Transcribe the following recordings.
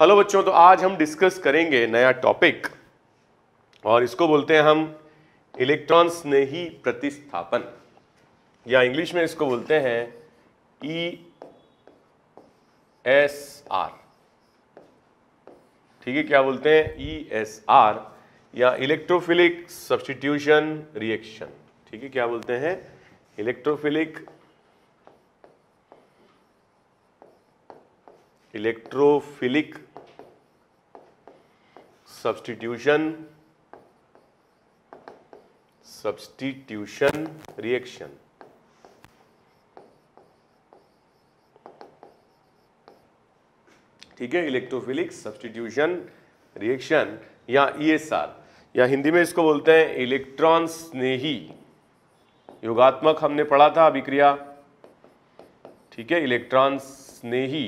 hello बच्चों तो आज हम डिस्कस करेंगे नया टॉपिक और इसको बोलते हैं हम इलेक्ट्रॉन स्नेही प्रतिस्थापन या इंग्लिश में इसको बोलते हैं ई एस आर ठीक है क्या बोलते हैं ई एस आर या इलेक्ट्रोफिलिक सब्सटीट्यूशन रिएक्शन ठीक है क्या बोलते हैं electrophilic electrophilic substitution substitution reaction ठीक है इलेक्ट्रोफिलिक सब्सटीट्यूशन रिएक्शन या ईएसआर e या हिंदी में इसको बोलते हैं इलेक्ट्रॉन स्नेही योगात्मक हमने पढ़ा था अभिक्रिया ठीक है इलेक्ट्रॉन स्नेही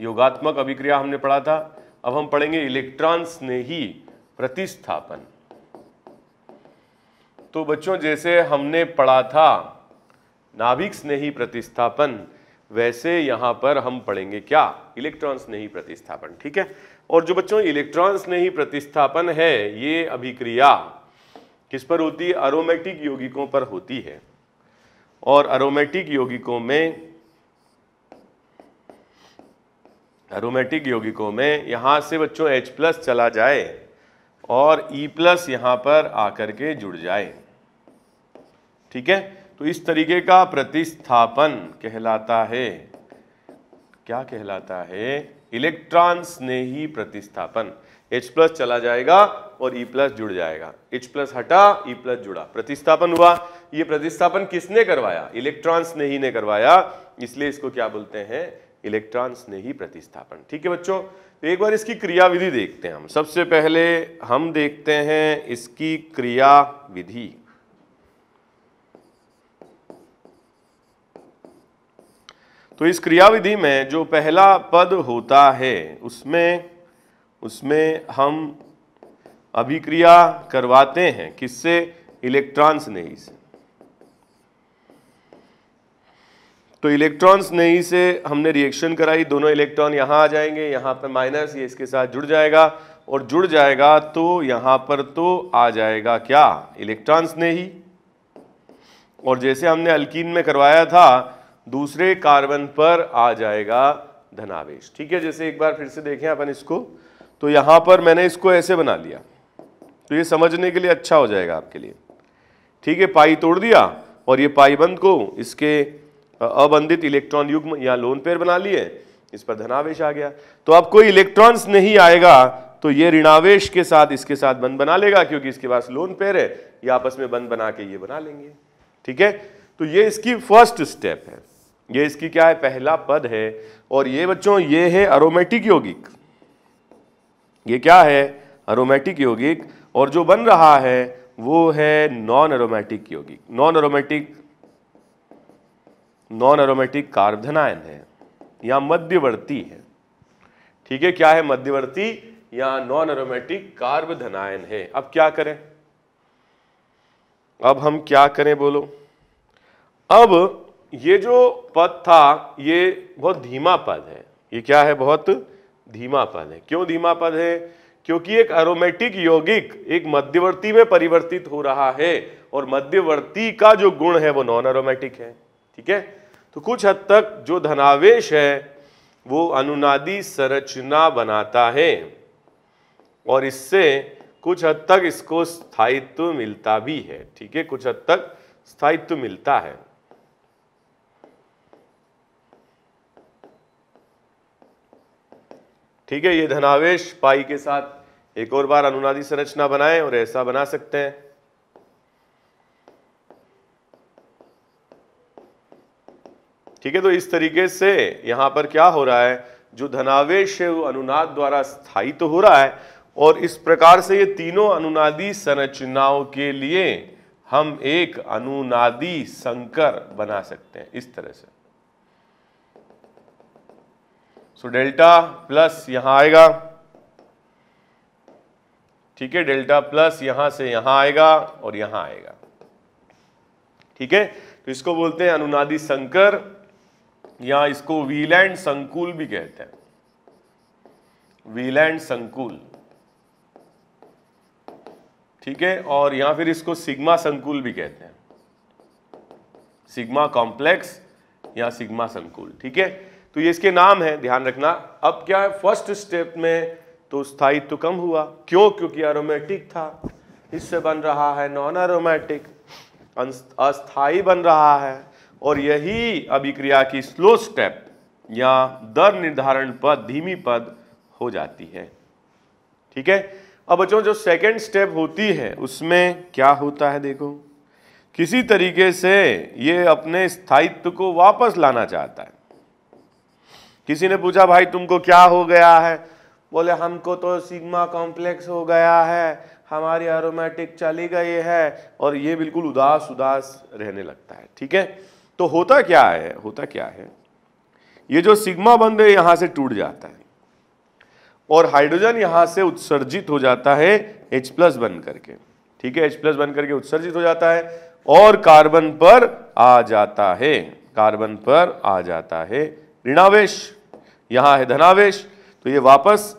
योगात्मक अभिक्रिया हमने पढ़ा था अब हम पढ़ेंगे इलेक्ट्रॉन्स ने ही प्रतिस्थापन तो बच्चों जैसे हमने पढ़ा था नाभिक स्नेही प्रतिस्थापन वैसे यहां पर हम पढ़ेंगे क्या इलेक्ट्रॉन्स स्नेही प्रतिस्थापन ठीक है और जो बच्चों इलेक्ट्रॉन्स ने ही प्रतिस्थापन है ये अभिक्रिया किस पर होती है अरोमेटिक यौगिकों पर होती है और अरोमेटिक यौगिकों में एरोमेटिक यौगिकों में यहाँ से बच्चों H प्लस चला जाए और E प्लस यहाँ पर आकर के जुड़ जाए ठीक है तो इस तरीके का प्रतिस्थापन कहलाता है क्या कहलाता है इलेक्ट्रॉन स्नेही प्रतिस्थापन H प्लस चला जाएगा और E प्लस जुड़ जाएगा H प्लस हटा E प्लस जुड़ा प्रतिस्थापन हुआ ये प्रतिस्थापन किसने करवाया इलेक्ट्रॉन स्नेही ने करवाया इसलिए इसको क्या बोलते हैं इलेक्ट्रॉन्स ने ही प्रतिस्थापन ठीक है बच्चों तो एक बार इसकी क्रियाविधि देखते हैं हम सबसे पहले हम देखते हैं इसकी क्रियाविधि तो इस क्रियाविधि में जो पहला पद होता है उसमें उसमें हम अभिक्रिया करवाते हैं किससे इलेक्ट्रॉन्स ने ही से तो इलेक्ट्रॉन्स ने ही से हमने रिएक्शन कराई दोनों इलेक्ट्रॉन यहाँ आ जाएंगे यहाँ पर माइनस ये इसके साथ जुड़ जाएगा और जुड़ जाएगा तो यहाँ पर तो आ जाएगा क्या इलेक्ट्रॉन्स ने ही और जैसे हमने अल्किन में करवाया था दूसरे कार्बन पर आ जाएगा धनावेश ठीक है जैसे एक बार फिर से देखें अपन इसको तो यहाँ पर मैंने इसको ऐसे बना लिया तो ये समझने के लिए अच्छा हो जाएगा आपके लिए ठीक है पाई तोड़ दिया और ये पाई बंद को इसके अबंधित इलेक्ट्रॉन युग्म या लोन पेयर बना लिए इस पर धनावेश आ गया तो अब कोई इलेक्ट्रॉन्स नहीं आएगा तो ये ऋणावेश के साथ इसके साथ बंद बना लेगा क्योंकि इसके पास लोन पेयर है ये आपस में बंद बना के ये बना लेंगे ठीक है तो ये इसकी फर्स्ट स्टेप है ये इसकी क्या है पहला पद है और ये बच्चों ये है अरोमेटिक यौगिक ये क्या है अरोमेटिक यौगिक और जो बन रहा है वो है नॉन अरोमेटिक यौगिक नॉन अरोमेटिक नॉन एरोमेटिक कार्बधनायन है या मध्यवर्ती है ठीक है क्या है मध्यवर्ती या नॉन एरोमेटिक कार्बधनायन है अब क्या करें अब हम क्या करें बोलो अब ये जो पद था ये बहुत धीमा पद है ये क्या है बहुत धीमा पद है क्यों धीमा पद है क्योंकि एक एरोमेटिक यौगिक एक मध्यवर्ती में परिवर्तित हो रहा है और मध्यवर्ती का जो गुण है वो नॉन एरोमेटिक है ठीक है तो कुछ हद तक जो धनावेश है वो अनुनादी संरचना बनाता है और इससे कुछ हद तक इसको स्थायित्व मिलता भी है ठीक है कुछ हद तक स्थायित्व मिलता है ठीक है ये धनावेश पाई के साथ एक और बार अनुनादी संरचना बनाएं और ऐसा बना सकते हैं ठीक है तो इस तरीके से यहां पर क्या हो रहा है जो धनावेश है वो अनुनाद द्वारा स्थायित तो हो रहा है और इस प्रकार से ये तीनों अनुनादी संरचनाओं के लिए हम एक अनुनादी संकर बना सकते हैं इस तरह से सो डेल्टा प्लस यहां आएगा ठीक है डेल्टा प्लस यहां से यहां आएगा और यहां आएगा ठीक है तो इसको बोलते हैं अनुनादी संकर या इसको वीलैंड संकुल भी कहते हैं वीलैंड संकुल ठीक है और या फिर इसको सिग्मा संकुल भी कहते हैं सिग्मा कॉम्प्लेक्स या सिग्मा संकुल ठीक है तो ये इसके नाम है ध्यान रखना अब क्या है फर्स्ट स्टेप में तो स्थायित्व तो कम हुआ क्यों क्योंकि अरोमेटिक था इससे बन रहा है नॉन अरोमेटिक अस्थाई बन रहा है और यही अभिक्रिया की स्लो स्टेप या दर निर्धारण पद धीमी पद हो जाती है ठीक है अब बच्चों जो सेकेंड स्टेप होती है उसमें क्या होता है देखो किसी तरीके से ये अपने स्थायित्व को वापस लाना चाहता है किसी ने पूछा भाई तुमको क्या हो गया है बोले हमको तो सिग्मा कॉम्प्लेक्स हो गया है हमारी एरोमेटिक चली गई है और ये बिल्कुल उदास उदास रहने लगता है ठीक है तो होता क्या है होता क्या है ये जो सिग्मा बंद है यहां से टूट जाता है और हाइड्रोजन यहां से उत्सर्जित हो जाता है H प्लस बन करके ठीक है H प्लस बन करके उत्सर्जित हो जाता है और कार्बन पर आ जाता है कार्बन पर आ जाता है ऋणावेश यहां है धनावेश तो ये वापस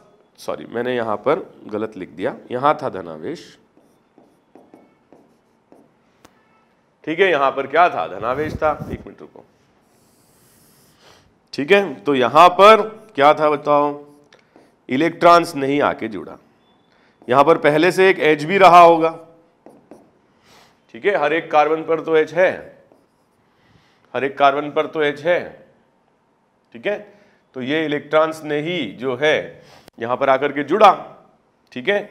सॉरी मैंने यहां पर गलत लिख दिया यहां था धनावेश ठीक है यहां पर क्या था धनावेश था एक मिनट रुको ठीक है तो यहां पर क्या था बताओ इलेक्ट्रॉन्स नहीं आके जुड़ा यहां पर पहले से एक एच भी रहा होगा ठीक है हर एक कार्बन पर तो एच है हर एक कार्बन पर तो एच है ठीक है तो ये इलेक्ट्रॉन्स ने ही जो है यहां पर आकर के जुड़ा ठीक है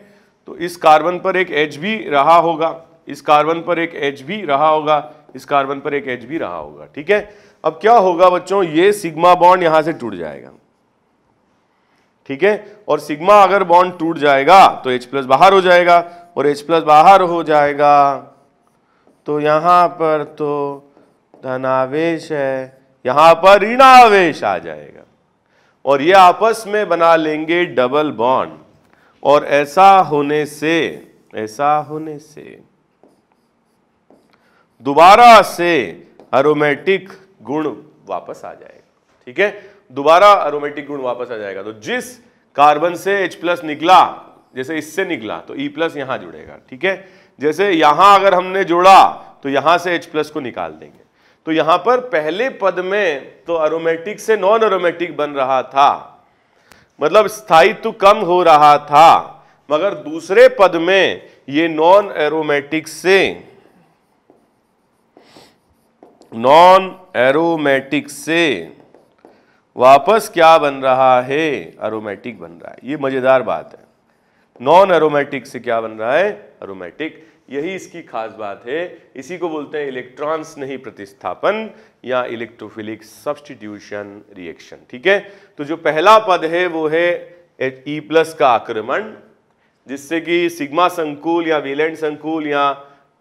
तो इस कार्बन पर एक एच भी रहा होगा इस कार्बन पर एक एच भी रहा होगा इस कार्बन पर एक एच भी रहा होगा ठीक है अब क्या होगा बच्चों ये सिग्मा बॉन्ड यहां से टूट जाएगा ठीक है और सिग्मा अगर बॉन्ड टूट जाएगा तो H प्लस बाहर हो जाएगा और H प्लस बाहर हो जाएगा तो यहां पर तो धनावेश है यहां पर ऋणावेश आ जाएगा और ये आपस में बना लेंगे डबल बॉन्ड और ऐसा होने से ऐसा होने से दोबारा से अरोमेटिक गुण वापस आ जाएगा ठीक है दोबारा अरोमेटिक गुण वापस आ जाएगा तो जिस कार्बन से H प्लस निकला जैसे इससे निकला तो E प्लस यहां जुड़ेगा ठीक है जैसे यहां अगर हमने जोड़ा तो यहां से H प्लस को निकाल देंगे तो यहां पर पहले पद में तो अरोमेटिक से नॉन अरोमेटिक बन रहा था मतलब स्थायित्व कम हो रहा था मगर दूसरे पद में ये नॉन एरोमेटिक से नॉन एरोमेटिक से वापस क्या बन रहा है एरोमेटिक बन रहा है ये मज़ेदार बात है नॉन एरोमेटिक से क्या बन रहा है एरोमेटिक यही इसकी खास बात है इसी को बोलते हैं इलेक्ट्रॉन नहीं प्रतिस्थापन या इलेक्ट्रोफिलिक सब्सटीट्यूशन रिएक्शन ठीक है तो जो पहला पद है वो है ई प्लस e का आक्रमण जिससे कि सिग्मा संकुल या वेलेंट संकुल या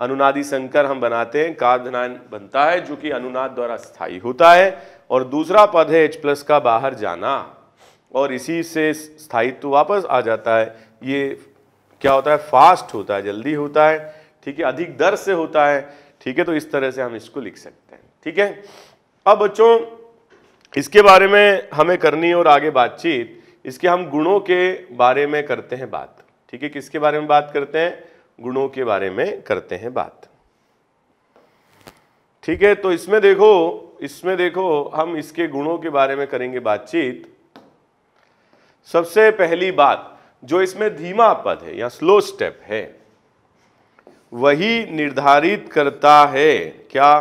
अनुनादी संकर हम बनाते हैं कार्धनायन बनता है जो कि अनुनाद द्वारा स्थायी होता है और दूसरा पद है H प्लस का बाहर जाना और इसी से स्थायित्व तो वापस आ जाता है ये क्या होता है फास्ट होता है जल्दी होता है ठीक है अधिक दर से होता है ठीक है तो इस तरह से हम इसको लिख सकते हैं ठीक है अब बच्चों इसके बारे में हमें करनी और आगे बातचीत इसके हम गुणों के बारे में करते हैं बात ठीक है किसके बारे में बात करते हैं गुणों के बारे में करते हैं बात ठीक है तो इसमें देखो इसमें देखो हम इसके गुणों के बारे में करेंगे बातचीत सबसे पहली बात जो इसमें धीमा पद है या स्लो स्टेप है वही निर्धारित करता है क्या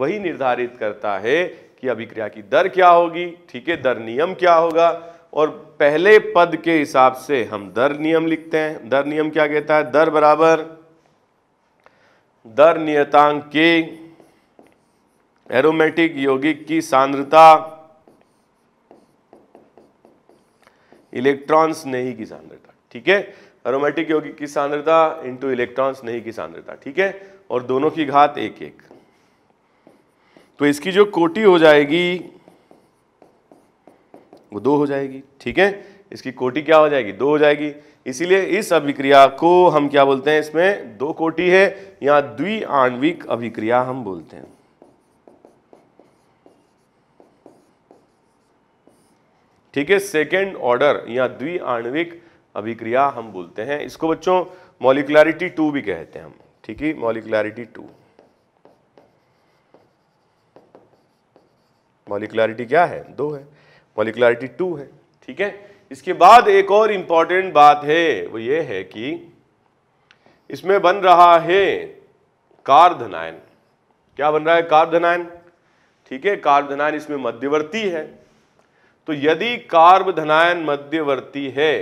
वही निर्धारित करता है कि अभिक्रिया की दर क्या होगी ठीक है दर नियम क्या होगा और पहले पद के हिसाब से हम दर नियम लिखते हैं दर नियम क्या कहता है दर बराबर दर नियतांक के एरोमेटिक यौगिक की सांद्रता इलेक्ट्रॉन्स नहीं की सांद्रता ठीक है एरोमेटिक यौगिक की सांद्रता इंटू इलेक्ट्रॉन्स नहीं की सांद्रता ठीक है और दोनों की घात एक एक तो इसकी जो कोटि हो जाएगी वो दो हो जाएगी ठीक है इसकी कोटि क्या हो जाएगी दो हो जाएगी इसीलिए इस अभिक्रिया को हम क्या बोलते हैं इसमें दो कोटि है यहाँ द्विआण्विक अभिक्रिया हम बोलते हैं ठीक है सेकेंड ऑर्डर या द्विआण्विक अभिक्रिया हम बोलते हैं इसको बच्चों मॉलिकुलरिटी टू भी कहते हैं हम ठीक है मॉलिकुलरिटी टू मॉलिकुलरिटी क्या है दो है मॉलिकुलरिटी टू है ठीक है इसके बाद एक और इंपॉर्टेंट बात है वो ये है कि इसमें बन रहा है कार्धनायन क्या बन रहा है कार्धनायन ठीक है कार्बधनायन इसमें मध्यवर्ती है तो यदि कार्बधनायन मध्यवर्ती है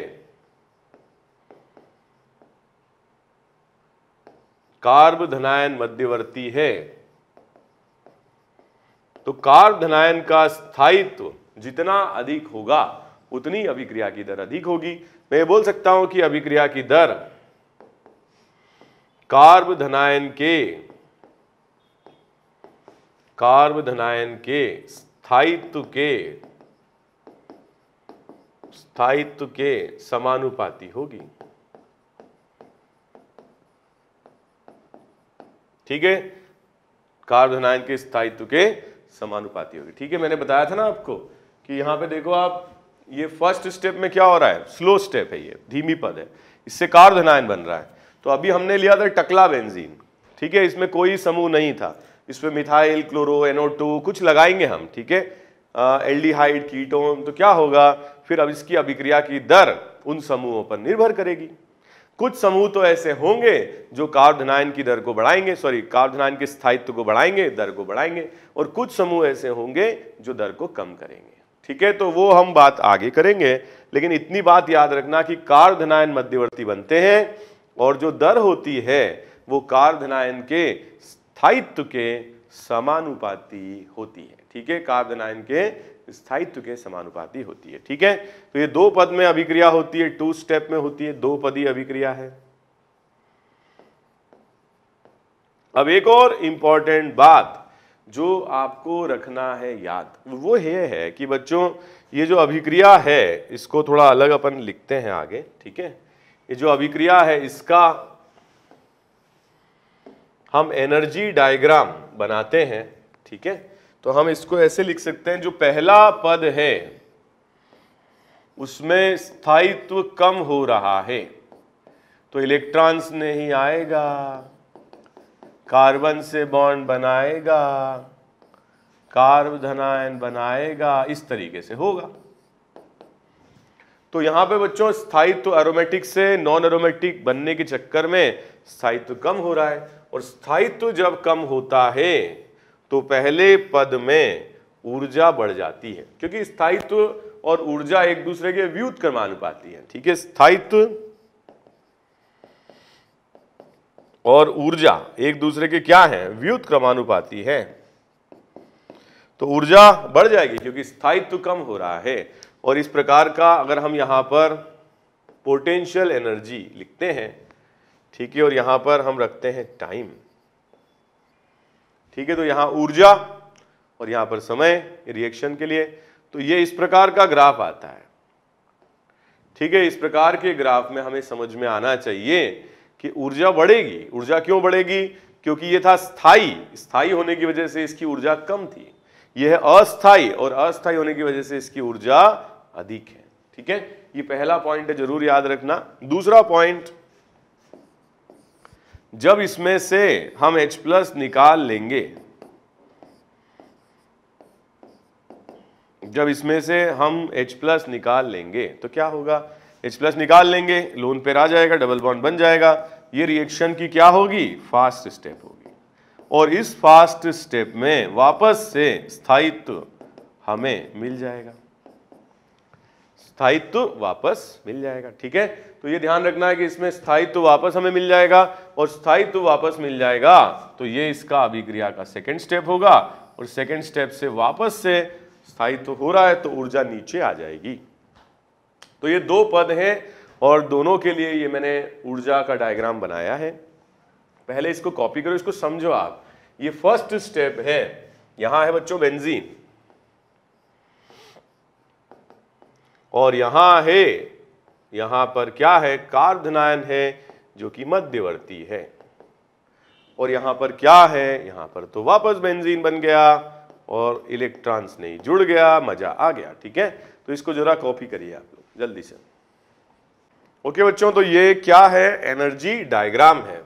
कार्बधनायन मध्यवर्ती है तो कार्बधनायन का स्थायित्व जितना अधिक होगा उतनी अभिक्रिया की दर अधिक होगी मैं बोल सकता हूं कि अभिक्रिया की दर कार्ब धनायन के कार्ब धनायन के स्थायित्व के स्थायित्व के समानुपाती होगी ठीक है कार्बधनायन के स्थायित्व के समानुपाती होगी ठीक है मैंने बताया था ना आपको कि यहां पे देखो आप ये फर्स्ट स्टेप में क्या हो रहा है स्लो स्टेप है ये धीमी पद है इससे कार्बनायन बन रहा है तो अभी हमने लिया था टकला बेंजीन ठीक है इसमें कोई समूह नहीं था इसमें मिथाइल क्लोरो एनोटो कुछ लगाएंगे हम ठीक है एल्डिहाइड कीटोन तो क्या होगा फिर अब इसकी अभिक्रिया की दर उन समूहों पर निर्भर करेगी कुछ समूह तो ऐसे होंगे जो कार्बधनायन की दर को बढ़ाएंगे सॉरी कार्बनायन के स्थायित्व को बढ़ाएंगे दर को बढ़ाएंगे और कुछ समूह ऐसे होंगे जो दर को कम करेंगे ठीक है तो वो हम बात आगे करेंगे लेकिन इतनी बात याद रखना कि कार धनायन मध्यवर्ती बनते हैं और जो दर होती है वो कार धनायन के स्थायित्व के समानुपाती होती है ठीक है कार धनायन के स्थायित्व के समानुपाती होती है ठीक है तो ये दो पद में अभिक्रिया होती है टू स्टेप में होती है दो पदी अभिक्रिया है अब एक और इंपॉर्टेंट बात जो आपको रखना है याद वो ये है कि बच्चों ये जो अभिक्रिया है इसको थोड़ा अलग अपन लिखते हैं आगे ठीक है ये जो अभिक्रिया है इसका हम एनर्जी डायग्राम बनाते हैं ठीक है तो हम इसको ऐसे लिख सकते हैं जो पहला पद है उसमें स्थायित्व कम हो रहा है तो इलेक्ट्रॉन्स नहीं आएगा कार्बन से बॉन्ड बनाएगा कार्बधनायन बनाएगा इस तरीके से होगा तो यहां पे बच्चों स्थायित्व एरोमेटिक से नॉन एरोमेटिक बनने के चक्कर में स्थायित्व कम हो रहा है और स्थायित्व जब कम होता है तो पहले पद में ऊर्जा बढ़ जाती है क्योंकि स्थायित्व और ऊर्जा एक दूसरे के व्युत क्रमानुपाती है ठीक है स्थायित्व और ऊर्जा एक दूसरे के क्या हैं व्युत क्रमानुपाती है तो ऊर्जा बढ़ जाएगी क्योंकि स्थायित्व कम हो रहा है और इस प्रकार का अगर हम यहां पर पोटेंशियल एनर्जी लिखते हैं ठीक है और यहां पर हम रखते हैं टाइम ठीक है तो यहां ऊर्जा और यहां पर समय रिएक्शन के लिए तो ये इस प्रकार का ग्राफ आता है ठीक है इस प्रकार के ग्राफ में हमें समझ में आना चाहिए कि ऊर्जा बढ़ेगी ऊर्जा क्यों बढ़ेगी क्योंकि ये था स्थाई स्थाई होने की वजह से इसकी ऊर्जा कम थी यह है अस्थाई और अस्थाई होने की वजह से इसकी ऊर्जा अधिक है ठीक है ये पहला पॉइंट है जरूर याद रखना दूसरा पॉइंट जब इसमें से हम H प्लस निकाल लेंगे जब इसमें से हम H प्लस निकाल लेंगे तो क्या होगा H प्लस निकाल लेंगे लोन पे आ जाएगा डबल बॉन्ड बन जाएगा ये रिएक्शन की क्या होगी फास्ट स्टेप होगी और इस फास्ट स्टेप में वापस से स्थायित्व हमें मिल जाएगा स्थायित्व वापस मिल जाएगा ठीक है तो ये ध्यान रखना है कि इसमें स्थायित्व वापस हमें मिल जाएगा और स्थायित्व वापस मिल जाएगा तो ये इसका अभिक्रिया का सेकेंड स्टेप होगा और सेकेंड स्टेप से वापस से स्थायित्व हो रहा है तो ऊर्जा नीचे आ जाएगी तो ये दो पद हैं और दोनों के लिए ये मैंने ऊर्जा का डायग्राम बनाया है पहले इसको कॉपी करो इसको समझो आप ये फर्स्ट स्टेप है यहां है बच्चों बेंजीन और यहां है यहां पर क्या है कार्धनायन है जो कि मध्यवर्ती है और यहां पर क्या है यहां पर तो वापस बेंजीन बन गया और इलेक्ट्रॉन्स नहीं जुड़ गया मजा आ गया ठीक है तो इसको जरा कॉपी करिए आप लोग जल्दी से ओके okay, बच्चों तो ये क्या है एनर्जी डायग्राम है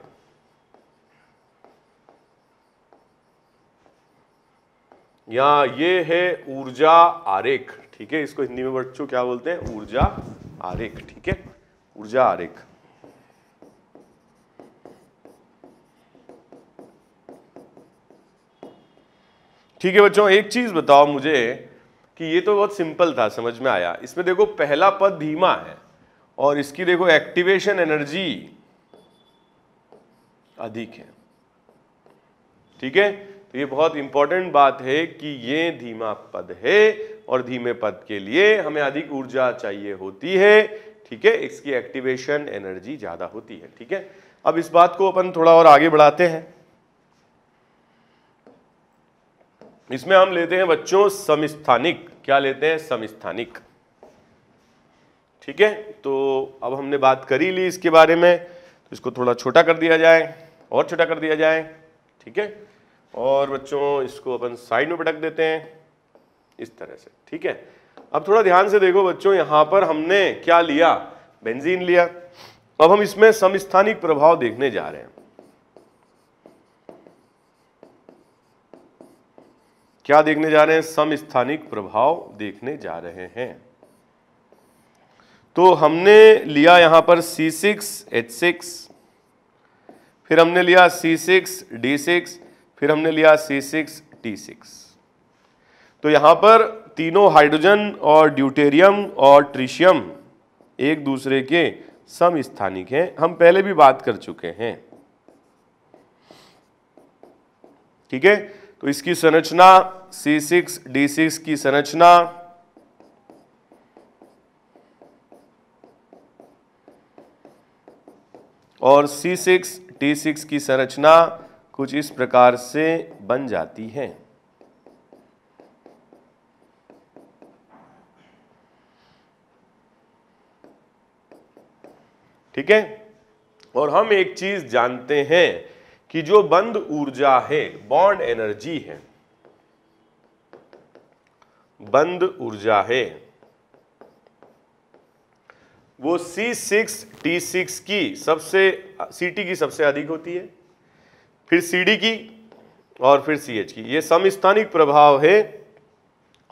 या ये है ऊर्जा आरेख ठीक है इसको हिंदी में बच्चों क्या बोलते हैं ऊर्जा आरेख ठीक है ऊर्जा आरेख ठीक है बच्चों एक चीज बताओ मुझे कि ये तो बहुत सिंपल था समझ में आया इसमें देखो पहला पद धीमा है और इसकी देखो एक्टिवेशन एनर्जी अधिक है ठीक है तो ये बहुत इंपॉर्टेंट बात है कि ये धीमा पद है और धीमे पद के लिए हमें अधिक ऊर्जा चाहिए होती है ठीक है इसकी एक्टिवेशन एनर्जी ज्यादा होती है ठीक है अब इस बात को अपन थोड़ा और आगे बढ़ाते हैं इसमें हम लेते हैं बच्चों समस्थानिक क्या लेते हैं समस्थानिक ठीक है तो अब हमने बात करी ली इसके बारे में तो इसको थोड़ा छोटा कर दिया जाए और छोटा कर दिया जाए ठीक है और बच्चों इसको अपन साइड में पटक देते हैं इस तरह से ठीक है अब थोड़ा ध्यान से देखो बच्चों यहां पर हमने क्या लिया बेंजीन लिया अब हम इसमें समस्थानिक प्रभाव देखने जा रहे हैं क्या देखने जा रहे हैं समस्थानिक प्रभाव देखने जा रहे हैं तो हमने लिया यहां पर C6H6 फिर हमने लिया C6D6 फिर हमने लिया C6T6 तो यहां पर तीनों हाइड्रोजन और ड्यूटेरियम और ट्रिशियम एक दूसरे के सम स्थानिक हैं हम पहले भी बात कर चुके हैं ठीक है तो इसकी संरचना C6D6 की संरचना और सी सिक्स टी सिक्स की संरचना कुछ इस प्रकार से बन जाती है ठीक है और हम एक चीज जानते हैं कि जो बंद ऊर्जा है बॉन्ड एनर्जी है बंद ऊर्जा है वो C6T6 की सबसे CT की सबसे अधिक होती है फिर CD की और फिर CH की ये समस्थानिक प्रभाव है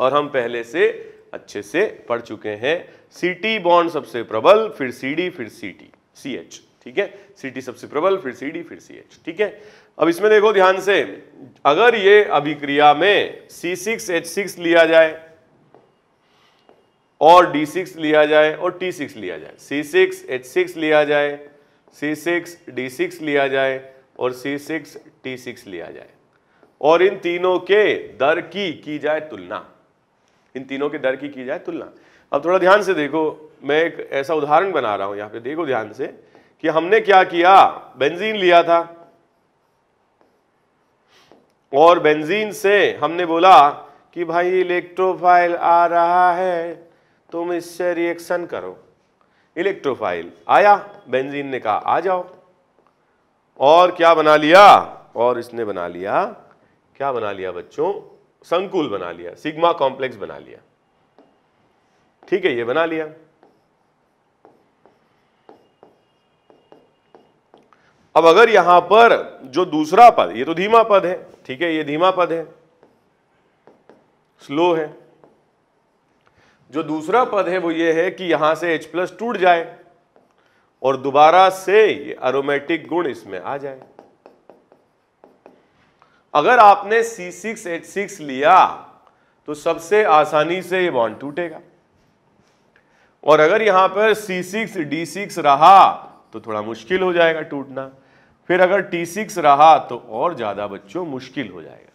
और हम पहले से अच्छे से पढ़ चुके हैं CT बॉन्ड सबसे प्रबल फिर CD फिर CT CH ठीक है CT सबसे प्रबल फिर CD फिर CH ठीक है अब इसमें देखो ध्यान से अगर ये अभिक्रिया में C6H6 लिया जाए और D6 लिया जाए और T6 लिया जाए C6 H6 लिया जाए C6 D6 लिया जाए और C6 T6 लिया जाए और इन तीनों के दर की की जाए तुलना इन तीनों के दर की की जाए तुलना अब थोड़ा ध्यान से देखो मैं एक ऐसा उदाहरण बना रहा हूं यहां पे देखो ध्यान से कि हमने क्या किया बेंजीन लिया था और बेंजीन से हमने बोला कि भाई इलेक्ट्रोफाइल आ रहा है तुम इससे रिएक्शन करो इलेक्ट्रोफाइल आया बेंजीन ने कहा आ जाओ और क्या बना लिया और इसने बना लिया क्या बना लिया बच्चों संकुल बना लिया सिग्मा कॉम्प्लेक्स बना लिया ठीक है ये बना लिया अब अगर यहां पर जो दूसरा पद ये तो धीमा पद है ठीक है ये धीमा पद है स्लो है जो दूसरा पद है वो ये है कि यहां से H प्लस टूट जाए और दोबारा से ये अरोमेटिक गुण इसमें आ जाए अगर आपने C6H6 लिया तो सबसे आसानी से ये बॉन्ड टूटेगा और अगर यहां पर C6D6 रहा तो थोड़ा मुश्किल हो जाएगा टूटना फिर अगर T6 रहा तो और ज्यादा बच्चों मुश्किल हो जाएगा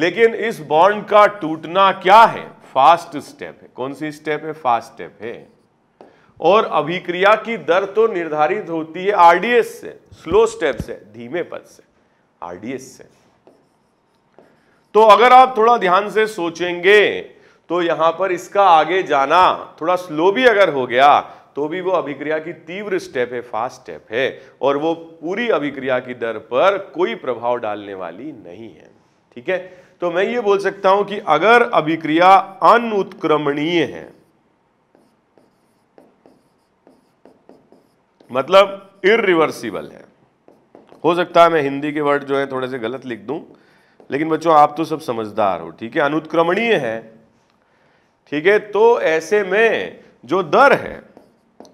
लेकिन इस बॉन्ड का टूटना क्या है फास्ट स्टेप है कौन सी स्टेप है फास्ट स्टेप है और अभिक्रिया की दर तो निर्धारित होती है आरडीएस से स्लो स्टेप से धीमे पद से आरडीएस से तो अगर आप थोड़ा ध्यान से सोचेंगे तो यहां पर इसका आगे जाना थोड़ा स्लो भी अगर हो गया तो भी वो अभिक्रिया की तीव्र स्टेप है फास्ट स्टेप है और वो पूरी अभिक्रिया की दर पर कोई प्रभाव डालने वाली नहीं है ठीक है तो मैं ये बोल सकता हूं कि अगर अभिक्रिया अनुत्क्रमणीय है मतलब इरिवर्सिबल है हो सकता है मैं हिंदी के वर्ड जो है थोड़े से गलत लिख दूं लेकिन बच्चों आप तो सब समझदार हो ठीक है अनुत्क्रमणीय है ठीक है तो ऐसे में जो दर है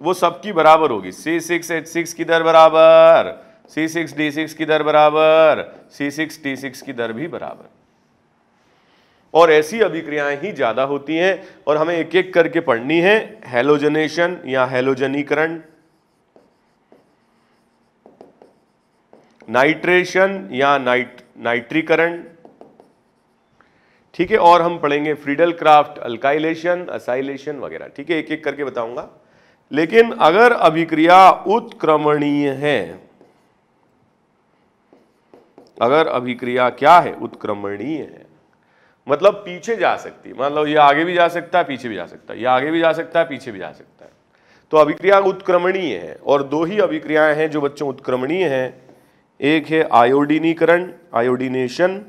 वो सबकी बराबर होगी सी सिक्स एच सिक्स की दर बराबर सी सिक्स डी सिक्स की दर बराबर सी सिक्स टी सिक्स की दर भी बराबर और ऐसी अभिक्रियाएं ही ज़्यादा होती हैं और हमें एक एक करके पढ़नी है हेलोजनेशन या हेलोजनीकरण नाइट्रेशन या नाइट नाइट्रीकरण ठीक है और हम पढ़ेंगे फ्रीडल क्राफ्ट अल्काइलेशन असाइलेशन वगैरह ठीक है एक एक करके बताऊंगा लेकिन अगर अभिक्रिया उत्क्रमणीय है अगर अभिक्रिया क्या है उत्क्रमणीय है मतलब पीछे जा सकती है मतलब ये आगे भी जा सकता है पीछे भी जा सकता है ये आगे भी जा सकता है पीछे भी जा सकता है तो अभिक्रिया उत्क्रमणीय है और दो ही अभिक्रियाएं हैं जो बच्चों उत्क्रमणीय हैं एक है आयोडीनीकरण आयोडीनेशन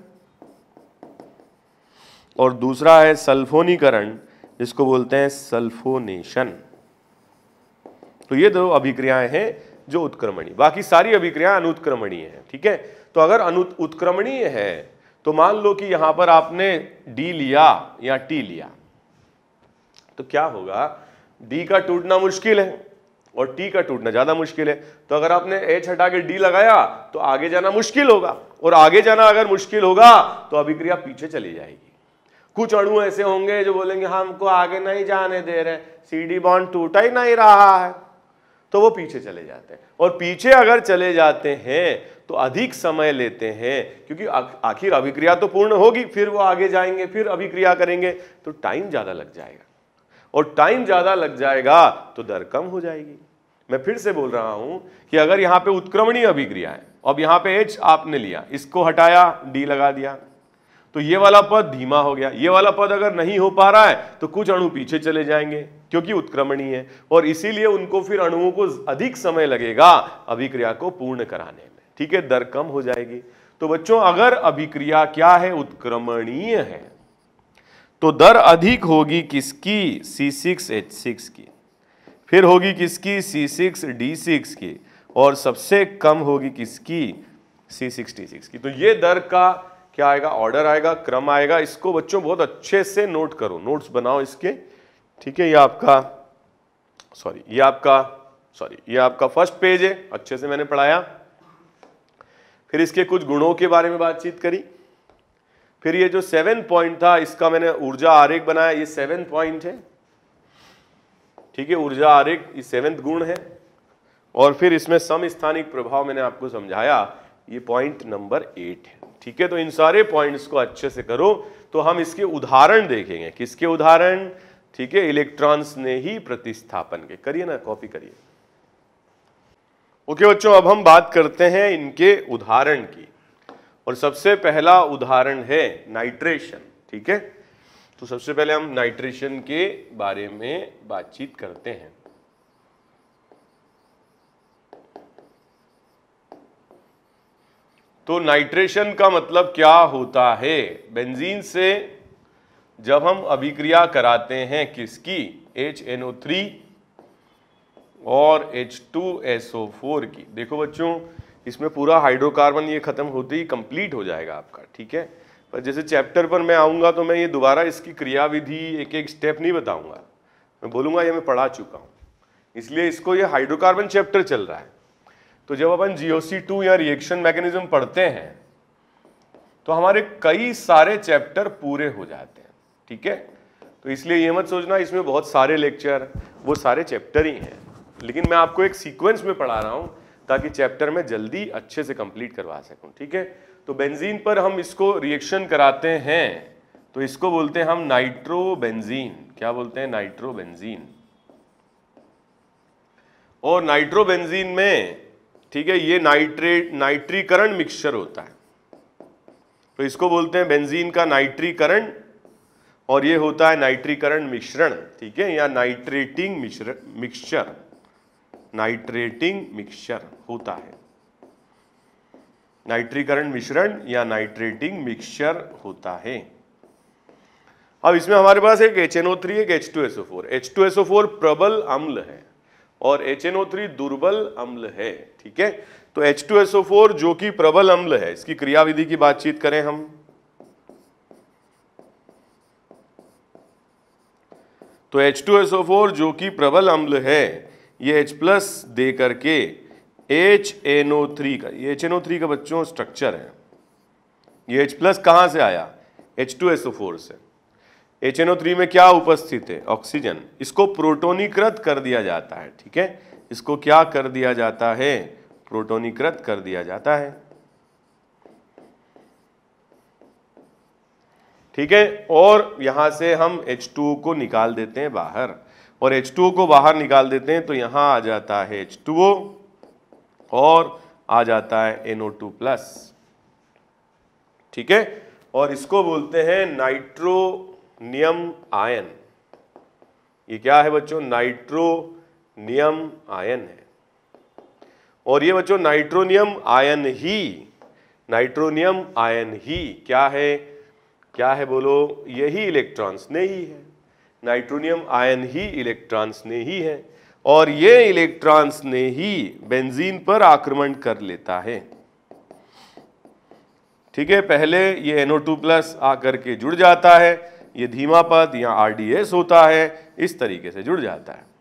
और दूसरा है सल्फोनीकरण जिसको बोलते हैं सल्फोनेशन तो ये दो अभिक्रियाएं हैं जो उत्क्रमणीय बाकी सारी अभिक्रियाएं अनुत्क्रमणीय हैं ठीक है तो अगर अनु उत्क्रमणीय है तो मान लो कि यहां पर आपने डी लिया या टी लिया तो क्या होगा डी का टूटना मुश्किल है और टी का टूटना ज्यादा मुश्किल है तो अगर आपने एच हटा के डी लगाया तो आगे जाना मुश्किल होगा और आगे जाना अगर मुश्किल होगा तो अभिक्रिया पीछे चली जाएगी कुछ अणु ऐसे होंगे जो बोलेंगे हमको आगे नहीं जाने दे रहे सीडी बॉन्ड टूटा ही नहीं रहा है तो वो पीछे चले जाते हैं और पीछे अगर चले जाते हैं तो अधिक समय लेते हैं क्योंकि आखिर अभिक्रिया तो पूर्ण होगी फिर वो आगे जाएंगे फिर अभिक्रिया करेंगे तो टाइम ज़्यादा लग जाएगा और टाइम ज़्यादा लग जाएगा तो दर कम हो जाएगी मैं फिर से बोल रहा हूं कि अगर यहां पे उत्क्रमणीय अभिक्रिया है अब यहां पे एच आपने लिया इसको हटाया डी लगा दिया तो ये वाला पद धीमा हो गया ये वाला पद अगर नहीं हो पा रहा है तो कुछ अणु पीछे चले जाएंगे क्योंकि उत्क्रमणीय है और इसीलिए उनको फिर अणुओं को अधिक समय लगेगा अभिक्रिया को पूर्ण कराने में ठीक है दर कम हो जाएगी तो बच्चों अगर अभिक्रिया क्या है उत्क्रमणीय है तो दर अधिक होगी किसकी C6H6 की फिर होगी किसकी C6D6 की और सबसे कम होगी किसकी सिक्स की तो ये दर का क्या आएगा ऑर्डर आएगा क्रम आएगा इसको बच्चों बहुत अच्छे से नोट करो नोट्स बनाओ इसके ठीक है ये आपका सॉरी ये आपका सॉरी ये आपका फर्स्ट पेज है अच्छे से मैंने पढ़ाया फिर इसके कुछ गुणों के बारे में बातचीत करी फिर ये जो सेवन पॉइंट था इसका मैंने ऊर्जा आरेख बनाया ये सेवन पॉइंट है ठीक है ऊर्जा आरेख ये सेवेंथ गुण है और फिर इसमें समस्थानिक प्रभाव मैंने आपको समझाया ये पॉइंट नंबर एट है ठीक है तो इन सारे पॉइंट्स को अच्छे से करो तो हम इसके उदाहरण देखेंगे किसके उदाहरण ठीक है इलेक्ट्रॉन्स ने ही प्रतिस्थापन के करिए ना कॉपी करिए ओके बच्चों अब हम बात करते हैं इनके उदाहरण की और सबसे पहला उदाहरण है नाइट्रेशन ठीक है तो सबसे पहले हम नाइट्रेशन के बारे में बातचीत करते हैं तो नाइट्रेशन का मतलब क्या होता है बेंजीन से जब हम अभिक्रिया कराते हैं किसकी एच एन ओ थ्री और H two S O four की देखो बच्चों इसमें पूरा हाइड्रोकार्बन ये ख़त्म होते ही कंप्लीट हो जाएगा आपका ठीक है पर जैसे चैप्टर पर मैं आऊँगा तो मैं ये दोबारा इसकी क्रियाविधि एक एक स्टेप नहीं बताऊँगा मैं बोलूँगा ये मैं पढ़ा चुका हूँ इसलिए इसको ये हाइड्रोकार्बन चैप्टर चल रहा है तो जब अपन जी सी टू या रिएक्शन मैकेनिज्म पढ़ते हैं तो हमारे कई सारे चैप्टर पूरे हो जाते हैं ठीक है तो इसलिए ये मत सोचना इसमें बहुत सारे लेक्चर वो सारे चैप्टर ही हैं लेकिन मैं आपको एक सीक्वेंस में पढ़ा रहा हूँ ताकि चैप्टर में जल्दी अच्छे से कंप्लीट करवा सकूँ ठीक है तो बेंजीन पर हम इसको रिएक्शन कराते हैं तो इसको बोलते हैं हम बेंजीन क्या बोलते हैं बेंजीन और बेंजीन में ठीक है ये नाइट्रेट नाइट्रीकरण मिक्सचर होता है तो इसको बोलते हैं बेंजीन का नाइट्रीकरण और ये होता है नाइट्रीकरण मिश्रण ठीक है या नाइट्रेटिंग मिश्र मिक्सचर नाइट्रेटिंग मिक्सचर होता है नाइट्रीकरण मिश्रण या नाइट्रेटिंग मिक्सचर होता है अब इसमें हमारे पास एक एच एन ओ थ्री एक H two S O four H two S O four प्रबल अम्ल है और एच एन ओ थ्री दुर्बल अम्ल है ठीक है तो H two S O four जो कि प्रबल अम्ल है इसकी क्रियाविधि की बातचीत करें हम तो H2SO4 जो कि प्रबल अम्ल है ये H प्लस दे करके HNO3 का ये HNO3 का बच्चों स्ट्रक्चर है ये H प्लस कहाँ से आया H2SO4 से HNO3 में क्या उपस्थित है ऑक्सीजन इसको प्रोटोनीकृत कर दिया जाता है ठीक है इसको क्या कर दिया जाता है प्रोटोनीकृत कर दिया जाता है ठीक है और यहां से हम टू को निकाल देते हैं बाहर और टू को बाहर निकाल देते हैं तो यहां आ जाता है H2O और आ जाता है NO2 प्लस ठीक है और इसको बोलते हैं नाइट्रोनियम आयन ये क्या है बच्चों नाइट्रोनियम आयन है और ये बच्चों नाइट्रोनियम आयन ही नाइट्रोनियम आयन ही क्या है क्या है बोलो यही इलेक्ट्रॉन्स ने ही है नाइट्रोनियम आयन ही इलेक्ट्रॉन्स ने ही है और ये इलेक्ट्रॉन्स ने ही बेंजीन पर आक्रमण कर लेता है ठीक है पहले ये NO2 प्लस आकर के जुड़ जाता है ये धीमा पद या आर होता है इस तरीके से जुड़ जाता है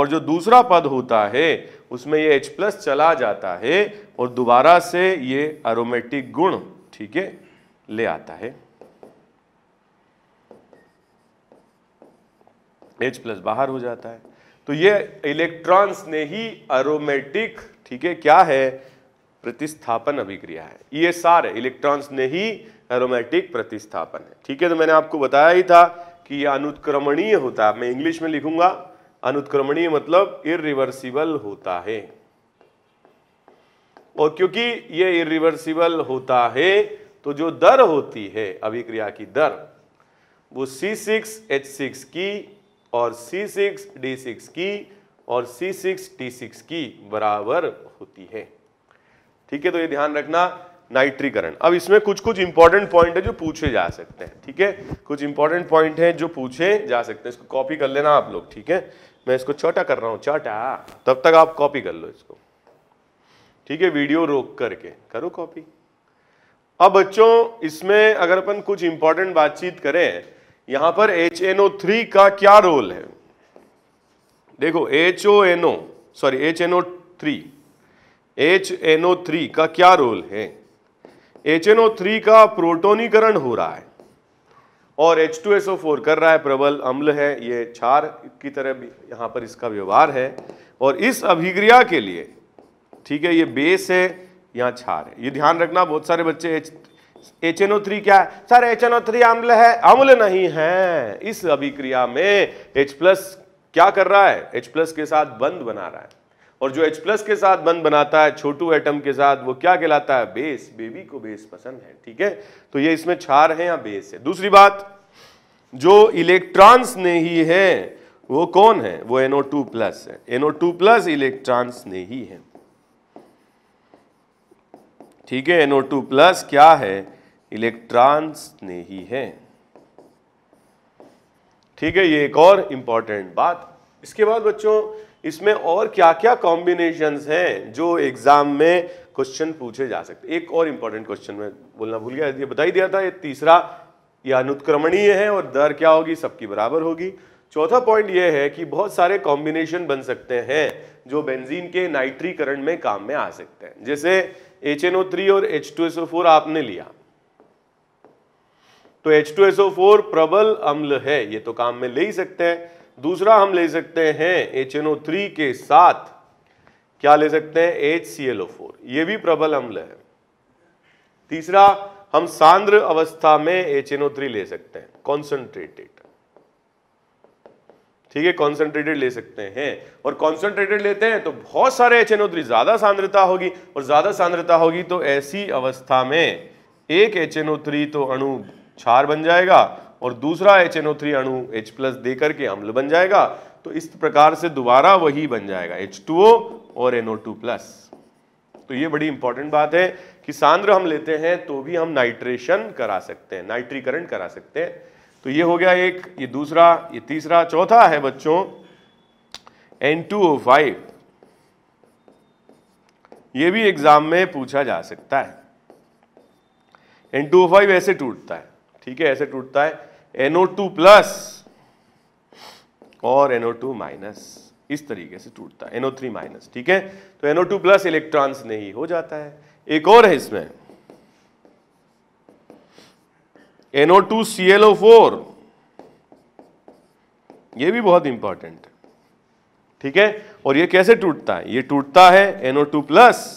और जो दूसरा पद होता है उसमें ये H प्लस चला जाता है और दोबारा से ये अरोमेटिक गुण ठीक है ले आता है H प्लस बाहर हो जाता है तो ये इलेक्ट्रॉन्स ने ही अरोमेटिक ठीक है क्या है प्रतिस्थापन अभिक्रिया है ये सारे इलेक्ट्रॉन्स ने ही एरोमेटिक प्रतिस्थापन है ठीक है तो मैंने आपको बताया ही था कि यह अनुत्क्रमणीय होता है मैं इंग्लिश में लिखूंगा अनुत्क्रमणीय मतलब इरिवर्सिबल होता है और क्योंकि ये इरिवर्सिबल होता है तो जो दर होती है अभिक्रिया की दर वो C6H6 की और C6D6 की और C6T6 की बराबर होती है ठीक है तो ये ध्यान रखना नाइट्रीकरण अब इसमें कुछ कुछ इंपॉर्टेंट पॉइंट है जो पूछे जा सकते हैं ठीक है कुछ इंपॉर्टेंट पॉइंट है जो पूछे जा सकते हैं इसको कॉपी कर लेना आप लोग ठीक है मैं इसको छोटा कर रहा हूँ छोटा तब तक आप कॉपी कर लो इसको ठीक है वीडियो रोक करके करो कॉपी अब बच्चों इसमें अगर अपन कुछ इंपॉर्टेंट बातचीत करें यहां पर एच एन ओ थ्री का क्या रोल है देखो H O N O sorry H N O three H N O three का क्या रोल है एच एन ओ थ्री का प्रोटोनीकरण हो रहा है और H2SO4 कर रहा है प्रबल अम्ल है ये क्षार की तरह यहाँ पर इसका व्यवहार है और इस अभिक्रिया के लिए ठीक है ये बेस है यहाँ क्षार है ये ध्यान रखना बहुत सारे बच्चे H H N O three क्या है sir H N O three अम्ल है अम्ल नहीं है इस अभिक्रिया में H प्लस क्या कर रहा है H प्लस के साथ बंद बना रहा है और जो H प्लस के साथ बंद बनाता है छोटू एटम के साथ वो क्या कहलाता है बेस बेबी को बेस पसंद है ठीक है तो ये इसमें छार है या बेस है दूसरी बात जो इलेक्ट्रॉन्स नहीं है वो कौन है वो एनओ टू प्लस है एनओ टू प्लस इलेक्ट्रॉन्स नहीं है ठीक है एनओ टू प्लस क्या है इलेक्ट्रॉन्स नहीं है ठीक है ये एक और इंपॉर्टेंट बात इसके बाद बच्चों इसमें और क्या क्या कॉम्बिनेशंस हैं जो एग्जाम में क्वेश्चन पूछे जा सकते एक और इंपॉर्टेंट क्वेश्चन में बोलना भूल गया ये बताई दिया था ये तीसरा यह अनुत्क्रमणीय है और दर क्या होगी सबकी बराबर होगी चौथा पॉइंट यह है कि बहुत सारे कॉम्बिनेशन बन सकते हैं जो बेंजीन के नाइट्रीकरण में काम में आ सकते हैं जैसे एच और एच आपने लिया तो एच प्रबल अम्ल है ये तो काम में ले ही सकते हैं दूसरा हम ले सकते हैं एच थ्री के साथ क्या ले सकते हैं H C L O four ये भी प्रबल अम्ल है तीसरा हम सांद्र अवस्था में एच थ्री ले सकते हैं कॉन्सेंट्रेटेड ठीक है कॉन्सेंट्रेटेड ले सकते हैं और कॉन्सेंट्रेटेड लेते हैं तो बहुत सारे एच थ्री ज्यादा सांद्रता होगी और ज्यादा सांद्रता होगी तो ऐसी अवस्था में एक एच थ्री तो अणु क्षार बन जाएगा और दूसरा एच एन ओ थ्री अणु एच प्लस दे करके अम्ल बन जाएगा तो इस प्रकार से दोबारा वही बन जाएगा एच टू ओ और एन ओ टू प्लस तो ये बड़ी इंपॉर्टेंट बात है कि सांद्र हम लेते हैं तो भी हम नाइट्रेशन करा सकते हैं नाइट्रीकरण करा सकते हैं तो ये हो गया एक ये दूसरा ये तीसरा चौथा है बच्चों N2O5 ये भी एग्जाम में पूछा जा सकता है N2O5 ऐसे टूटता है ठीक है ऐसे टूटता है NO2 प्लस और NO2 माइनस इस तरीके से टूटता है NO3 माइनस ठीक है तो NO2 प्लस इलेक्ट्रॉन्स नहीं हो जाता है एक और है इसमें NO2 ClO4 ये भी बहुत इंपॉर्टेंट है ठीक है और ये कैसे टूटता है ये टूटता है NO2 प्लस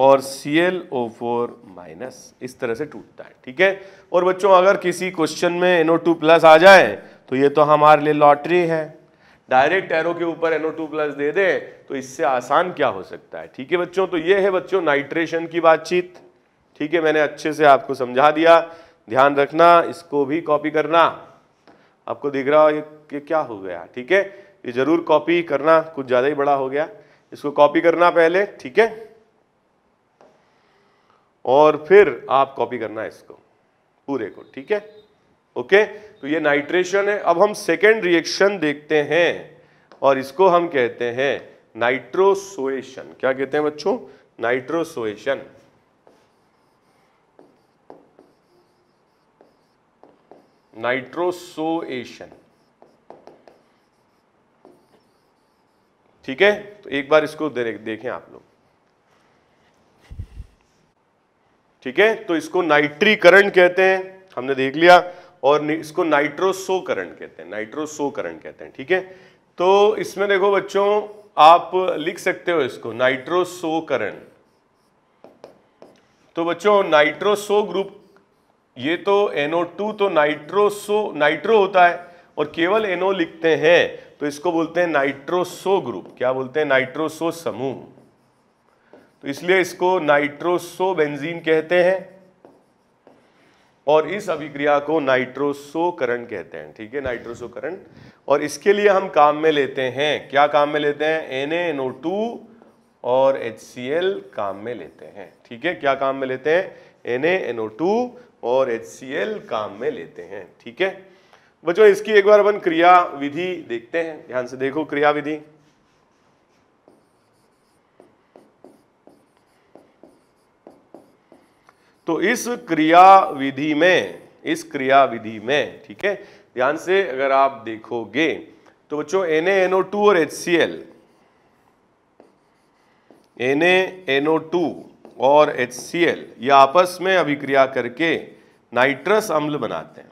और C L O four minus इस तरह से टूटता है ठीक है और बच्चों अगर किसी क्वेश्चन में एनओ टू प्लस आ जाए तो ये तो हमारे लिए लॉटरी है डायरेक्ट एरो के ऊपर एनओ टू प्लस दे दे तो इससे आसान क्या हो सकता है ठीक है बच्चों तो ये है बच्चों नाइट्रेशन की बातचीत ठीक है मैंने अच्छे से आपको समझा दिया ध्यान रखना इसको भी कॉपी करना आपको दिख रहा हो ये, ये क्या हो गया ठीक है ये जरूर कॉपी करना कुछ ज़्यादा ही बड़ा हो गया इसको कॉपी करना पहले ठीक है और फिर आप कॉपी करना है इसको पूरे को ठीक है ओके तो ये नाइट्रेशन है अब हम सेकेंड रिएक्शन देखते हैं और इसको हम कहते हैं नाइट्रोसोएशन क्या कहते हैं बच्चों नाइट्रोसोएशन नाइट्रोसोएशन ठीक है तो एक बार इसको देखें आप लोग ठीक है तो इसको नाइट्रीकरण कहते हैं हमने देख लिया और इसको नाइट्रोसो कहते हैं नाइट्रोसो कहते हैं ठीक है तो इसमें देखो बच्चों आप लिख सकते हो इसको नाइट्रोसो करण तो बच्चों नाइट्रोसो ग्रुप ये तो NO2 तो नाइट्रोसो नाइट्रो होता है और केवल NO लिखते हैं तो इसको बोलते हैं नाइट्रोसो ग्रुप क्या बोलते हैं नाइट्रोसो समूह तो इसलिए इसको नाइट्रोसो बेंजीन कहते हैं और इस अभिक्रिया को नाइट्रोसोकरण कहते हैं ठीक है नाइट्रोसोकरण और इसके लिए हम काम में लेते हैं क्या काम में लेते हैं एन टू और एल काम में लेते हैं ठीक है क्या काम में लेते हैं एन टू और एल काम में लेते हैं ठीक है बच्चों इसकी एक बार अपन क्रिया विधि देखते हैं ध्यान से देखो क्रिया विधि तो इस विधि में इस क्रिया विधि में ठीक है ध्यान से अगर आप देखोगे तो बच्चों एन एनओ टू और H C L N NO two और एच सी एल ये आपस में अभिक्रिया करके नाइट्रस अम्ल बनाते हैं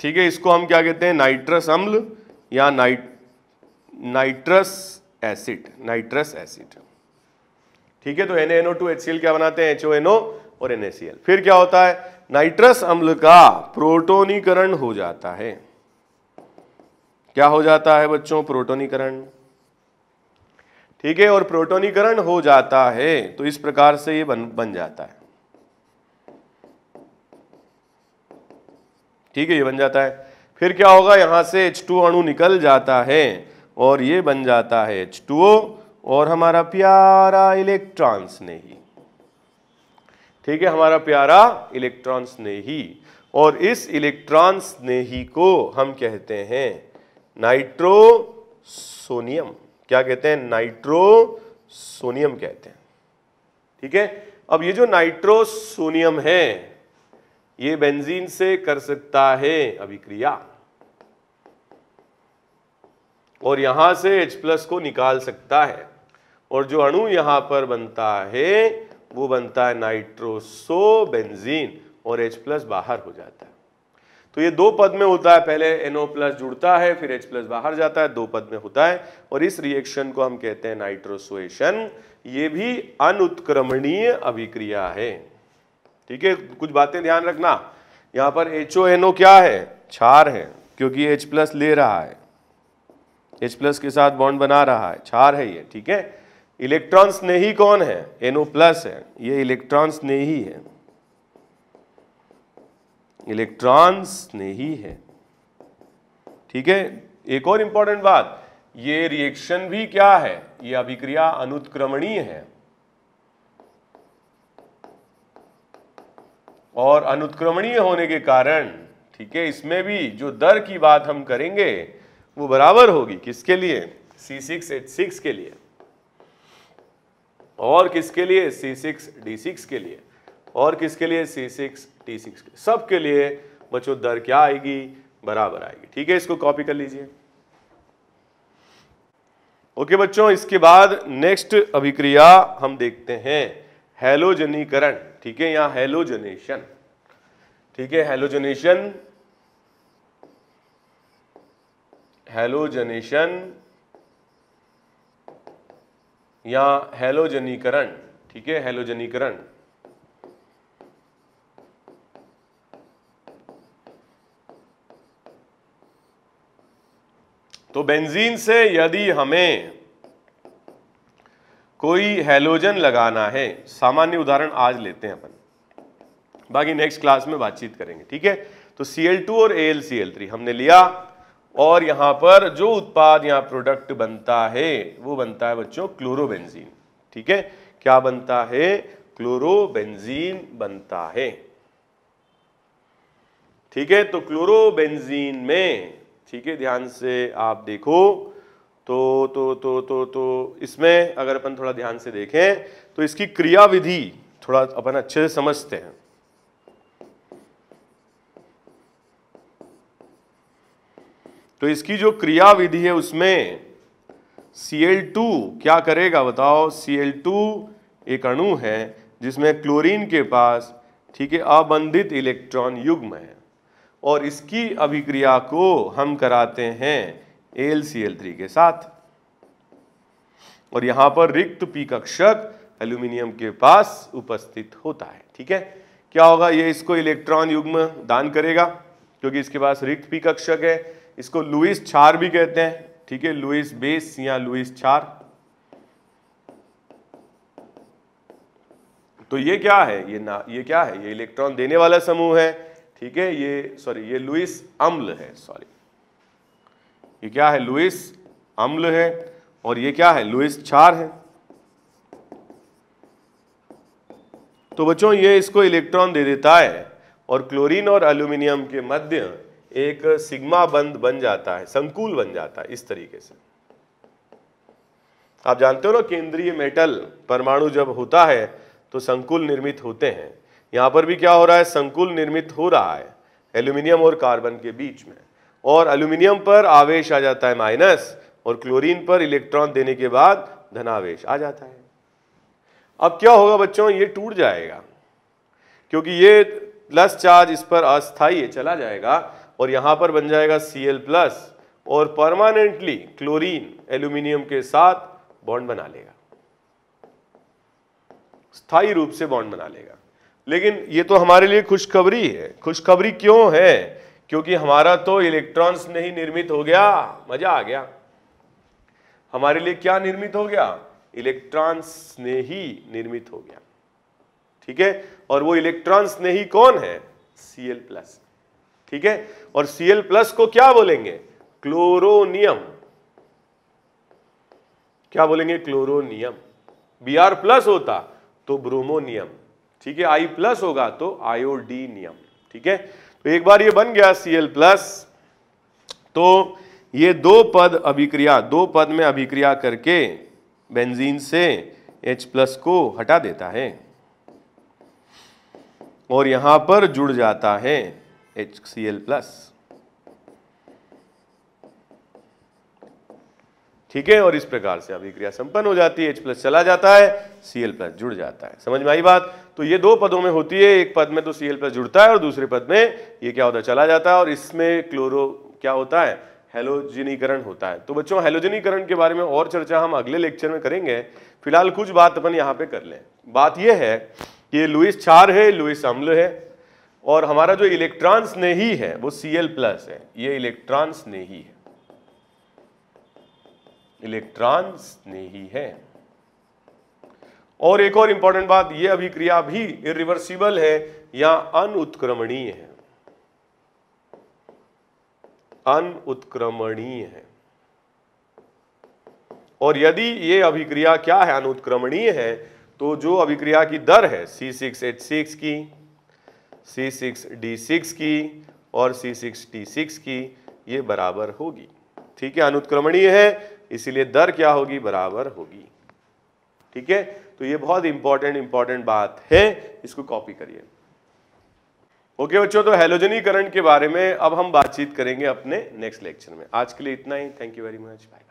ठीक है इसको हम क्या कहते हैं नाइट्रस अम्ल या nit nitrous acid nitrous acid ठीक है तो एच क्या बनाते हैं एनओ और NaCl फिर क्या होता है नाइट्रस अम्ल का प्रोटोनीकरण हो जाता है क्या हो जाता है बच्चों प्रोटोनीकरण ठीक है और प्रोटोनीकरण हो जाता है तो इस प्रकार से ये बन बन जाता है ठीक है ये बन जाता है फिर क्या होगा यहां से H2 अणु निकल जाता है और ये बन जाता है H2O और हमारा प्यारा इलेक्ट्रॉन्स ने ही ठीक है हमारा प्यारा इलेक्ट्रॉन्स ने ही और इस इलेक्ट्रॉन्स ने ही को हम कहते हैं नाइट्रोसोनियम क्या कहते हैं नाइट्रोसोनियम कहते हैं ठीक है अब ये जो नाइट्रोसोनियम है ये बेंजीन से कर सकता है अभिक्रिया और यहां से H प्लस को निकाल सकता है और जो अणु यहाँ पर बनता है वो बनता है नाइट्रोसो बेंजीन और H प्लस बाहर हो जाता है तो ये दो पद में होता है पहले NO प्लस जुड़ता है फिर H प्लस बाहर जाता है दो पद में होता है और इस रिएक्शन को हम कहते हैं नाइट्रोसोएशन ये भी अनुत्क्रमणीय अभिक्रिया है ठीक है कुछ बातें ध्यान रखना यहाँ पर एच क्या है छार है क्योंकि एच प्लस ले रहा है H प्लस के साथ बॉन्ड बना रहा है छार है ये ठीक है इलेक्ट्रॉन्स ने ही कौन है एनओ प्लस है ये इलेक्ट्रॉन्स ने ही है इलेक्ट्रॉन्स ने ही है ठीक है एक और इंपॉर्टेंट बात ये रिएक्शन भी क्या है ये अभिक्रिया अनुत्क्रमणीय है और अनुत्क्रमणीय होने के कारण ठीक है इसमें भी जो दर की बात हम करेंगे वो बराबर होगी किसके लिए C6H6 के लिए और किसके लिए सी सिक्स डी सिक्स के लिए और किसके लिए सी सिक्स डी सिक्स सब के लिए बच्चों दर क्या आएगी बराबर आएगी ठीक है इसको कॉपी कर लीजिए ओके बच्चों इसके बाद नेक्स्ट अभिक्रिया हम देखते हैं हेलोजनीकरण ठीक है यहां हेलोजनेशन ठीक है हेलोजनेशन हेलोजनेशन या हेलोजनीकरण ठीक है हेलोजनीकरण तो बेंजीन से यदि हमें कोई हेलोजन लगाना है सामान्य उदाहरण आज लेते हैं अपन बाकी नेक्स्ट क्लास में बातचीत करेंगे ठीक है तो Cl2 और AlCl3 हमने लिया और यहाँ पर जो उत्पाद या प्रोडक्ट बनता है वो बनता है बच्चों क्लोरोबेंजीन ठीक है क्या बनता है क्लोरोबेंजीन बनता है ठीक है तो क्लोरोबेंजीन में ठीक है ध्यान से आप देखो तो तो तो तो तो इसमें अगर अपन थोड़ा ध्यान से देखें तो इसकी क्रियाविधि थोड़ा अपन अच्छे से समझते हैं तो इसकी जो क्रियाविधि है उसमें Cl2 क्या करेगा बताओ Cl2 एक अणु है जिसमें क्लोरीन के पास ठीक है अबंधित इलेक्ट्रॉन युग्म है और इसकी अभिक्रिया को हम कराते हैं AlCl3 के साथ और यहां पर रिक्त पी कक्षक एल्यूमिनियम के पास उपस्थित होता है ठीक है क्या होगा ये इसको इलेक्ट्रॉन युग्म दान करेगा क्योंकि इसके पास रिक्त पी कक्षक है इसको लुइस छार भी कहते हैं ठीक है लुइस बेस या लुइस छार तो ये क्या है ये ना ये क्या है ये इलेक्ट्रॉन देने वाला समूह है ठीक है ये सॉरी ये लुइस अम्ल है सॉरी ये क्या है लुइस अम्ल है और ये क्या है लुइस छार है तो बच्चों ये इसको इलेक्ट्रॉन दे देता है और क्लोरीन और एल्यूमिनियम के मध्य एक सिग्मा बंद बन जाता है संकुल बन जाता है इस तरीके से आप जानते हो ना केंद्रीय मेटल परमाणु जब होता है तो संकुल निर्मित होते हैं यहां पर भी क्या हो रहा है संकुल निर्मित हो रहा है एल्यूमिनियम और कार्बन के बीच में और एल्यूमिनियम पर आवेश आ जाता है माइनस और क्लोरीन पर इलेक्ट्रॉन देने के बाद धनावेश आ जाता है अब क्या होगा बच्चों ये टूट जाएगा क्योंकि ये प्लस चार्ज इस पर अस्थायी चला जाएगा और यहाँ पर बन जाएगा सी एल प्लस और परमानेंटली क्लोरीन एल्यूमिनियम के साथ बॉन्ड बना लेगा स्थायी रूप से बॉन्ड बना लेगा लेकिन ये तो हमारे लिए खुशखबरी है खुशखबरी क्यों है क्योंकि हमारा तो इलेक्ट्रॉन्स नहीं निर्मित हो गया मजा आ गया हमारे लिए क्या निर्मित हो गया इलेक्ट्रॉन्स ने ही निर्मित हो गया ठीक है और वो इलेक्ट्रॉन्स ने ही कौन है सीएल प्लस ठीक है और Cl प्लस को क्या बोलेंगे क्लोरोनियम क्या बोलेंगे क्लोरोनियम Br प्लस होता तो ब्रोमोनियम ठीक है I प्लस होगा तो आयोडीनियम ठीक है तो एक बार ये बन गया Cl प्लस तो ये दो पद अभिक्रिया दो पद में अभिक्रिया करके बेंजीन से H प्लस को हटा देता है और यहां पर जुड़ जाता है HCl प्लस ठीक है और इस प्रकार से अभिक्रिया संपन्न हो जाती है H प्लस चला जाता है Cl प्लस जुड़ जाता है समझ में आई बात तो ये दो पदों में होती है एक पद में तो Cl प्लस जुड़ता है और दूसरे पद में ये क्या होता है चला जाता है और इसमें क्लोरो क्या होता है हेलोजनीकरण होता है तो बच्चों हेलोजनीकरण के बारे में और चर्चा हम अगले लेक्चर में करेंगे फिलहाल कुछ बात अपन यहाँ पे कर लें बात यह है कि लुइस क्षार है लुइस अम्ल है और हमारा जो इलेक्ट्रॉन्स नहीं है वो सी एल प्लस है ये इलेक्ट्रॉन्स नहीं है इलेक्ट्रॉन्स नहीं है और एक और इंपॉर्टेंट बात यह अभिक्रिया भी इरिवर्सिबल है या अनुत्क्रमणीय है अनुत्क्रमणीय है और यदि ये अभिक्रिया क्या है अनुत्क्रमणीय है तो जो अभिक्रिया की दर है C6H6 की सी सिक्स डी सिक्स की और सी सिक्स टी सिक्स की ये बराबर होगी ठीक है अनुत्क्रमणीय है इसीलिए दर क्या होगी बराबर होगी ठीक है तो ये बहुत इंपॉर्टेंट इंपॉर्टेंट बात है इसको कॉपी करिए ओके बच्चों तो हेलोजनीकरण के बारे में अब हम बातचीत करेंगे अपने नेक्स्ट लेक्चर में आज के लिए इतना ही thank you very much bye